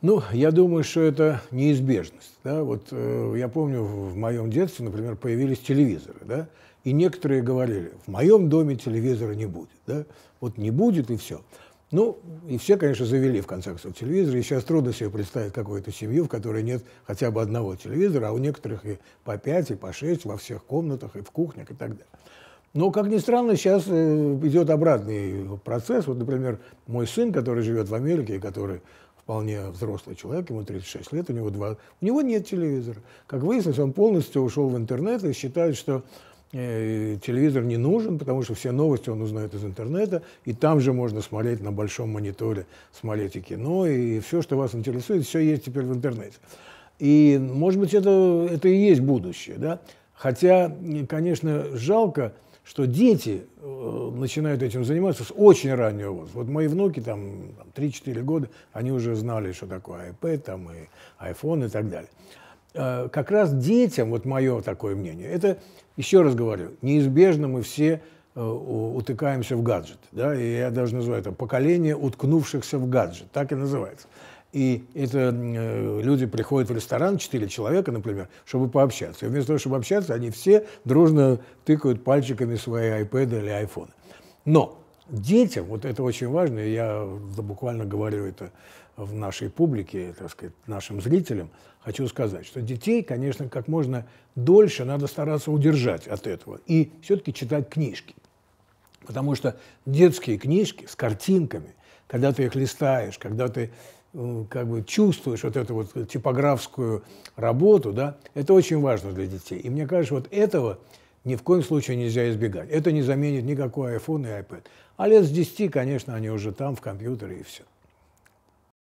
Ну, я думаю, что это неизбежность. Да? Вот, э, я помню, в моем детстве, например, появились телевизоры. Да? И некоторые говорили, в моем доме телевизора не будет. Да? Вот не будет и все. Ну, и все, конечно, завели, в конце концов, телевизор. И сейчас трудно себе представить какую-то семью, в которой нет хотя бы одного телевизора, а у некоторых и по пять, и по шесть во всех комнатах, и в кухнях, и так далее. Но, как ни странно, сейчас э, идет обратный процесс. Вот, например, мой сын, который живет в Америке, который вполне взрослый человек, ему 36 лет, у него, два, у него нет телевизора. Как выяснилось, он полностью ушел в интернет и считает, что э, телевизор не нужен, потому что все новости он узнает из интернета, и там же можно смотреть на большом мониторе, смотреть и кино, и все, что вас интересует, все есть теперь в интернете. И, может быть, это, это и есть будущее. Да? Хотя, конечно, жалко, что дети э, начинают этим заниматься с очень раннего возраста. Вот мои внуки, там, 3-4 года, они уже знали, что такое iPad, там, и iPhone и так далее. Э, как раз детям, вот мое такое мнение, это, еще раз говорю, неизбежно мы все э, утыкаемся в гаджет. Да? И я даже называю это поколение уткнувшихся в гаджет. Так и называется. И это э, люди приходят в ресторан, четыре человека, например, чтобы пообщаться. И вместо того, чтобы общаться, они все дружно тыкают пальчиками свои iPad или iPhone. Но детям, вот это очень важно, и я буквально говорю это в нашей публике, так сказать, нашим зрителям, хочу сказать, что детей, конечно, как можно дольше надо стараться удержать от этого и все-таки читать книжки. Потому что детские книжки с картинками – когда ты их листаешь, когда ты э, как бы чувствуешь вот эту вот типографскую работу, да, это очень важно для детей. И мне кажется, вот этого ни в коем случае нельзя избегать. Это не заменит никакой iPhone и iPad. А лет с 10, конечно, они уже там, в компьютере и все.